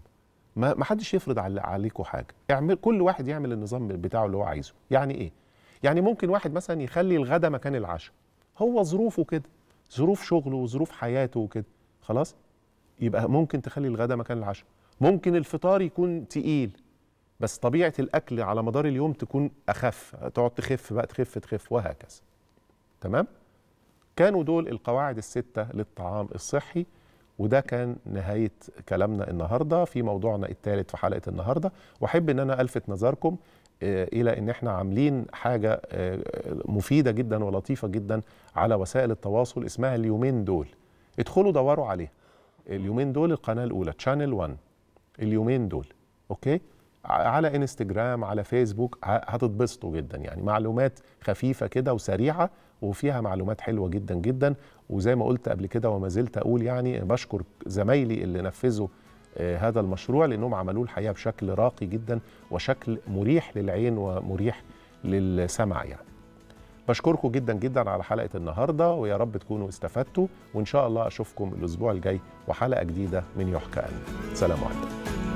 Speaker 1: ما ما حدش يفرض عليكم حاجه اعمل كل واحد يعمل النظام بتاعه اللي هو عايزه يعني ايه يعني ممكن واحد مثلا يخلي الغدا مكان العشاء هو ظروفه كده ظروف شغله وظروف حياته وكده خلاص يبقى ممكن تخلي الغدا مكان العشاء ممكن الفطار يكون تقيل بس طبيعه الاكل على مدار اليوم تكون اخف تقعد تخف بقى تخف تخف وهكذا تمام كانوا دول القواعد الستة للطعام الصحي وده كان نهاية كلامنا النهاردة في موضوعنا الثالث في حلقة النهاردة وأحب أن أنا ألفت نظركم آه، إلى أن احنا عاملين حاجة آه، مفيدة جدا ولطيفة جدا على وسائل التواصل اسمها اليومين دول ادخلوا دوروا عليها اليومين دول القناة الأولى تشانل 1 اليومين دول أوكي على انستجرام على فيسبوك هتتبسطوا جدا يعني معلومات خفيفة كده وسريعة وفيها معلومات حلوه جدا جدا وزي ما قلت قبل كده وما زلت اقول يعني بشكر زمايلي اللي نفذوا آه، هذا المشروع لانهم عملوه الحقيقه بشكل راقي جدا وشكل مريح للعين ومريح للسمع يعني. بشكركم جدا جدا على حلقه النهارده ويا رب تكونوا استفدتوا وان شاء الله اشوفكم الاسبوع الجاي وحلقه جديده من يحكى أن سلام عليكم.